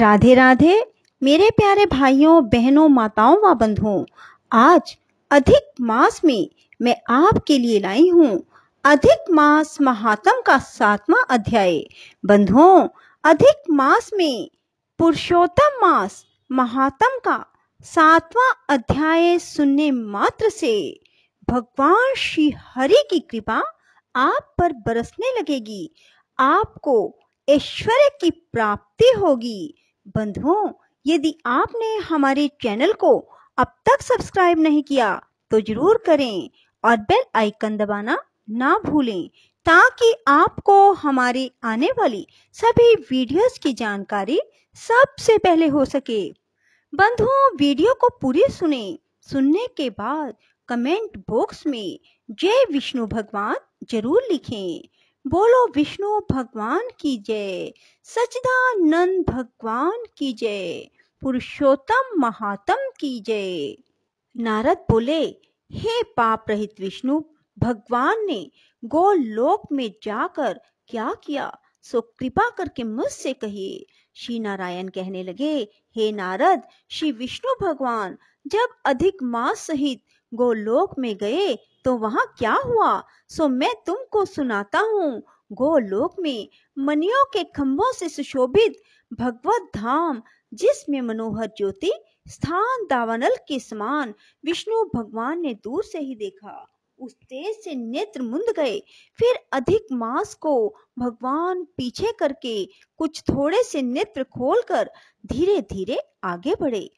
राधे राधे मेरे प्यारे भाइयों बहनों माताओं व बंधुओं आज अधिक मास में मैं आपके लिए लाई हूँ अधिक मास महात्म का सातवां अध्याय बंधुओं अधिक मास में पुरुषोत्तम मास महात्म का सातवां अध्याय सुनने मात्र से भगवान श्री हरि की कृपा आप पर बरसने लगेगी आपको ऐश्वर्य की प्राप्ति होगी बंधुओं यदि आपने हमारे चैनल को अब तक सब्सक्राइब नहीं किया तो जरूर करें और बेल आइकन दबाना ना भूलें ताकि आपको हमारे आने वाली सभी वीडियोस की जानकारी सबसे पहले हो सके बंधुओं वीडियो को पूरी सुने सुनने के बाद कमेंट बॉक्स में जय विष्णु भगवान जरूर लिखें बोलो विष्णु भगवान की जय सचिदानंद भगवान की जय पुरुषोत्तम महात्म की जय नारद बोले हे पाप रहित विष्णु भगवान ने गोलोक में जाकर क्या किया सो कृपा करके मुझसे कहिए श्री नारायण कहने लगे हे नारद श्री विष्णु भगवान जब अधिक मास सहित गोलोक में गए तो वहाँ क्या हुआ सो मैं तुमको सुनाता हूँ गोलोक में मनियों के खम्भों से सुशोभित भगवत धाम जिसमें मनोहर ज्योति स्थान दावानल के समान विष्णु भगवान ने दूर से ही देखा उस तेज से नेत्र मुंद गए फिर अधिक मास को भगवान पीछे करके कुछ थोड़े से नेत्र खोलकर धीरे धीरे आगे बढ़े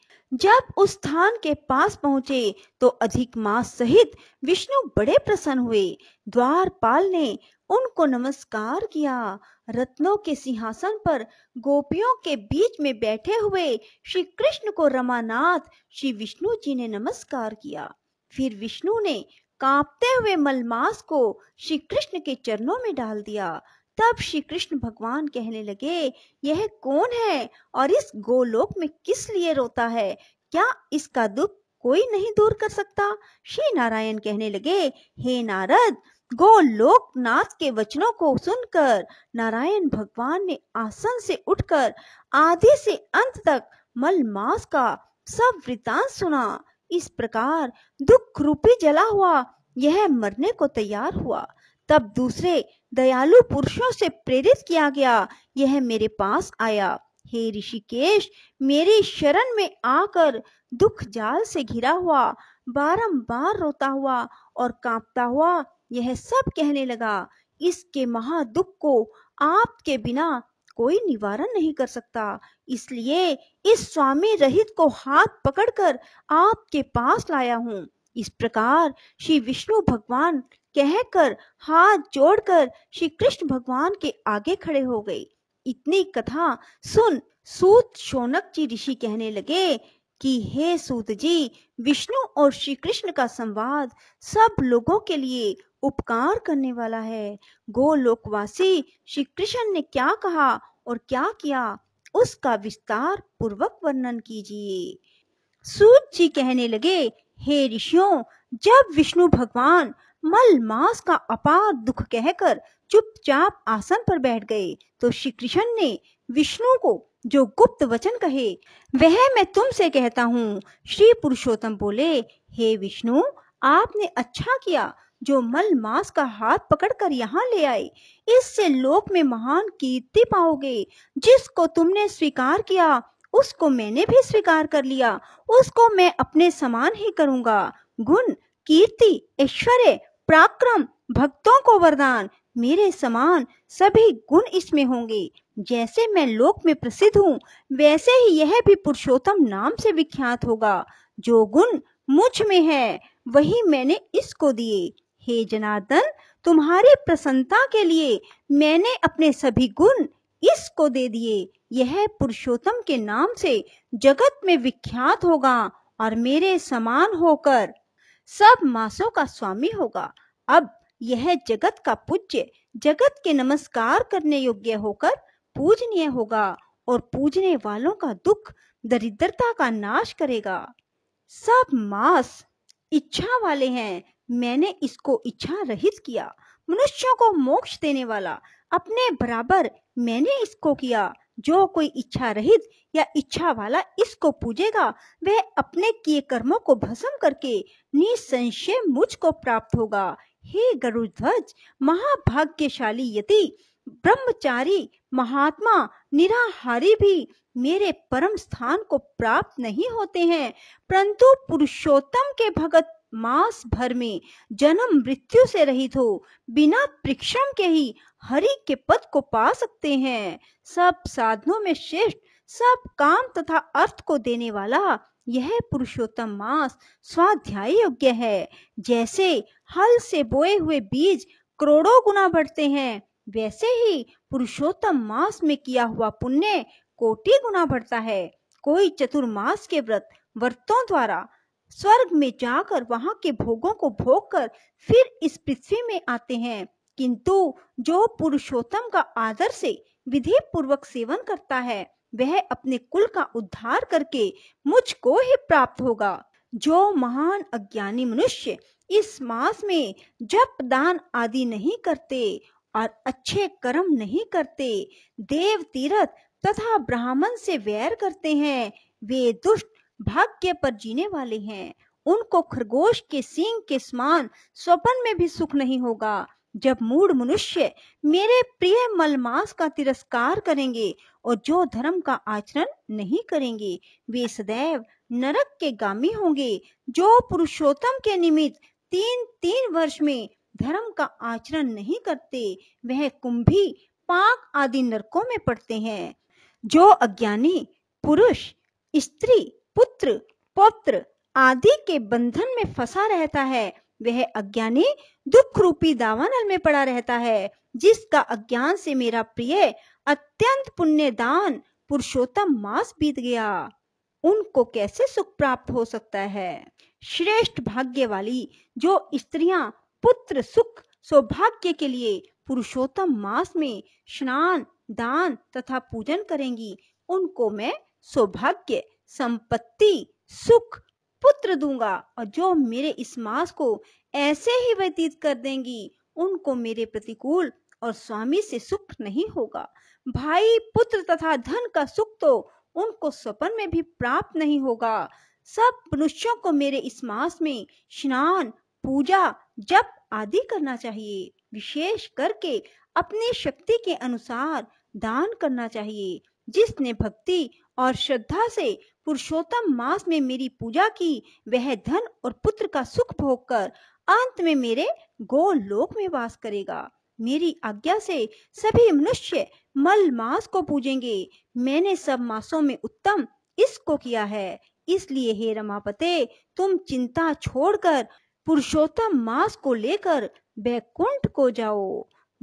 जब उस स्थान के पास पहुंचे तो अधिक मास सहित विष्णु बड़े प्रसन्न हुए द्वारपाल ने उनको नमस्कार किया रत्नों के सिंहासन पर गोपियों के बीच में बैठे हुए श्री कृष्ण को रमानाथ श्री विष्णु जी ने नमस्कार किया फिर विष्णु ने कांपते हुए मलमास को श्री कृष्ण के चरणों में डाल दिया तब श्री कृष्ण भगवान कहने लगे यह कौन है और इस गोलोक में किस लिए रोता है क्या इसका दुख कोई नहीं दूर कर सकता श्री नारायण कहने लगे हे नारद नाथ के वचनों को सुनकर नारायण भगवान ने आसन से उठकर आधे से अंत तक मलमास का सब वृतांत सुना इस प्रकार दुख रूपी जला हुआ यह मरने को तैयार हुआ तब दूसरे दयालु पुरुषों से प्रेरित किया गया यह मेरे पास आया हे ऋषिकेश मेरी शरण में आकर दुख जाल से घिरा हुआ बारंबार रोता हुआ और कांपता हुआ यह सब कहने लगा इसके महादुख को आपके बिना कोई निवारण नहीं कर सकता इसलिए इस स्वामी रहित को हाथ पकड़कर आपके पास लाया हूँ इस प्रकार श्री विष्णु भगवान कहकर हाथ जोड़कर श्री कृष्ण भगवान के आगे खड़े हो गए इतनी कथा सुन सूत शोनक जी ऋषि कहने लगे कि हे सूत जी विष्णु और श्री कृष्ण का संवाद सब लोगों के लिए उपकार करने वाला है गोलोकवासी श्री कृष्ण ने क्या कहा और क्या किया उसका विस्तार पूर्वक वर्णन कीजिए सूत जी कहने लगे हे ऋषियों जब विष्णु भगवान मल मास का अपार दुख कहकर चुपचाप आसन पर बैठ गए तो श्री कृष्ण ने विष्णु को जो गुप्त वचन कहे वह मैं तुमसे कहता हूँ श्री पुरुषोत्तम बोले हे विष्णु आपने अच्छा किया जो मल मास का हाथ पकड़कर यहाँ ले आए इससे लोक में महान कीर्ति पाओगे जिसको तुमने स्वीकार किया उसको मैंने भी स्वीकार कर लिया उसको मैं अपने समान ही करूँगा गुण कीर्ति ऐश्वर्य पराक्रम भक्तों को वरदान मेरे समान सभी गुण इसमें होंगे जैसे मैं लोक में प्रसिद्ध हूँ वैसे ही यह भी पुरुषोत्तम नाम से विख्यात होगा जो गुण मुझ में है वही मैंने इसको दिए हे जनार्दन तुम्हारी प्रसन्नता के लिए मैंने अपने सभी गुण इसको दे दिए यह पुरुषोत्तम के नाम से जगत में विख्यात होगा और मेरे समान होकर सब मासों का स्वामी होगा अब यह जगत का पूज्य जगत के नमस्कार करने योग्य होकर पूजनीय होगा और पूजने वालों का दुख दरिद्रता का नाश करेगा सब मास इच्छा वाले हैं मैंने इसको इच्छा रहित किया मनुष्यों को मोक्ष देने वाला अपने बराबर मैंने इसको किया जो कोई इच्छा रहित या इच्छा वाला इसको पूजेगा वह अपने किए कर्मों को भस्म करके निसंशय मुझको प्राप्त होगा हे गरुध्वज महाभाग्यशाली यति ब्रह्मचारी महात्मा निराहारी भी मेरे परम स्थान को प्राप्त नहीं होते हैं परंतु पुरुषोत्तम के भगत मास भर में जन्म मृत्यु से रहित हो बिना परिश्रम के ही हरि के पद को पा सकते हैं सब साधनों में श्रेष्ठ सब काम तथा अर्थ को देने वाला यह पुरुषोत्तम मास स्वाध्याय योग्य है जैसे हल से बोए हुए बीज करोड़ों गुना बढ़ते हैं वैसे ही पुरुषोत्तम मास में किया हुआ पुण्य कोटि गुना बढ़ता है कोई चतुर्मास के व्रत व्रतों द्वारा स्वर्ग में जाकर वहां के भोगों को भोग कर फिर इस पृथ्वी में आते हैं किंतु जो पुरुषोत्तम का आदर से विधि पूर्वक सेवन करता है वह अपने कुल का उद्धार करके मुझको ही प्राप्त होगा जो महान अज्ञानी मनुष्य इस मास में जप दान आदि नहीं करते और अच्छे कर्म नहीं करते देव तीरथ तथा ब्राह्मण से वैर करते हैं वे दुष्ट भाग्य पर जीने वाले हैं उनको खरगोश के सींग के समान स्वपन में भी सुख नहीं होगा जब मूड मनुष्य मेरे प्रिय मलमास का तिरस्कार करेंगे और जो धर्म का आचरण नहीं करेंगे वे सदैव नरक के गामी होंगे जो पुरुषोत्तम के निमित्त तीन तीन वर्ष में धर्म का आचरण नहीं करते वह कुंभी पाक आदि नरकों में पड़ते हैं जो अज्ञानी पुरुष स्त्री पुत्र पौत्र आदि के बंधन में फंसा रहता है वह अज्ञानी दुख रूपी दावानल में पड़ा रहता है जिसका अज्ञान से मेरा प्रिय अत्यंत पुण्य दान पुरुषोत्तम मास बीत गया उनको कैसे सुख प्राप्त हो सकता है श्रेष्ठ भाग्य वाली जो स्त्रियां पुत्र सुख सौभाग्य के लिए पुरुषोत्तम मास में स्नान दान तथा पूजन करेंगी उनको मैं सौभाग्य संपत्ति सुख पुत्र दूंगा और जो मेरे इस मास को ऐसे ही व्यतीत कर देंगी उनको मेरे प्रतिकूल और स्वामी से सुख नहीं होगा भाई पुत्र तथा धन का सुख तो उनको स्वप्न में भी प्राप्त नहीं होगा सब मनुष्यों को मेरे इस मास में स्नान पूजा जप आदि करना चाहिए विशेष करके अपनी शक्ति के अनुसार दान करना चाहिए जिसने भक्ति और श्रद्धा से पुरुषोत्तम मास में मेरी पूजा की वह धन और पुत्र का सुख भोग कर अंत में मेरे लोक में वास करेगा मेरी आज्ञा से सभी मनुष्य मल मास को पूजेंगे मैंने सब मासों में उत्तम इसको किया है इसलिए हे रमापते तुम चिंता छोड़कर पुरुषोत्तम मास को लेकर बैकुंठ को जाओ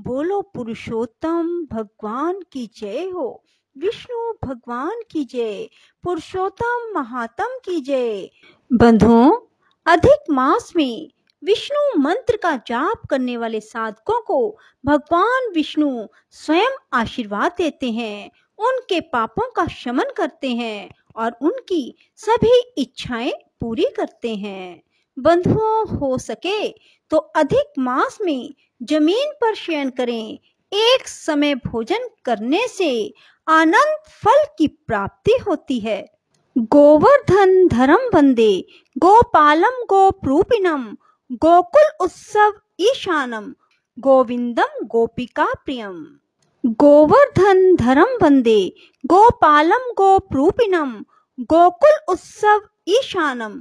बोलो पुरुषोत्तम भगवान की जय हो विष्णु भगवान की जय पुरुषोत्तम महात्म की जय बंधुओं अधिक मास में विष्णु मंत्र का जाप करने वाले साधकों को भगवान विष्णु स्वयं आशीर्वाद देते हैं उनके पापों का शमन करते हैं और उनकी सभी इच्छाएं पूरी करते हैं बंधुओं हो सके तो अधिक मास में जमीन पर शयन करें एक समय भोजन करने से आनंद फल की प्राप्ति होती है गोवर्धन धर्म वंदे गोपालम प्रूपिनम गोकुल उत्सव ईशानम गोविंदम गोपिका प्रियम गोवर्धन धर्म वंदे गोपालम प्रूपिनम गोकुल उत्सव ईशानम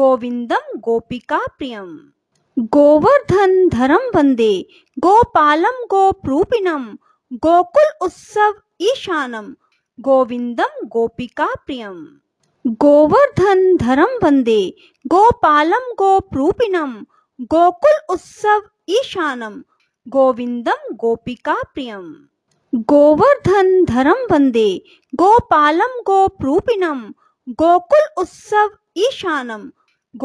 गोविंदम गोपिका प्रियम गोवर्धन धर्म वंदे गोपालम प्रूपिनम गोकुल उत्सव ईशानम गोविंदम गोपिका प्रियम गोवर्धन धरम वंदे गोपालम गोप्रूपिणम गोकुल उत्सव ईशानम गोविंदम गोपिका प्रियम गोवर्धन धरम वंदे गोपालम गोप्रूपिणम गोकुल उत्सव ईशानम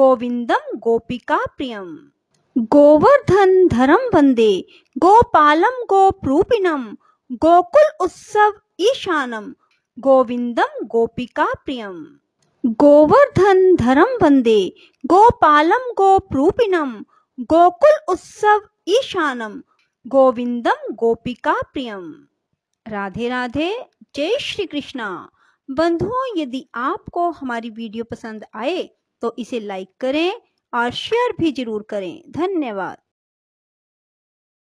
गोविंदम गोपिका प्रियम गोवर्धन धर्म वंदे गोपालम गोप्रूपिणम गोकुल उत्सव ईशानम गोविंदम गोपिका प्रियम गोवर्धन धर्म वंदे गोपालम गोप्रूपिणम गोकुल उत्सव ईशानम गोविंदम गोपिका प्रियम राधे राधे जय श्री कृष्णा बंधुओं यदि आपको हमारी वीडियो पसंद आए तो इसे लाइक करें और शेयर भी जरूर करें धन्यवाद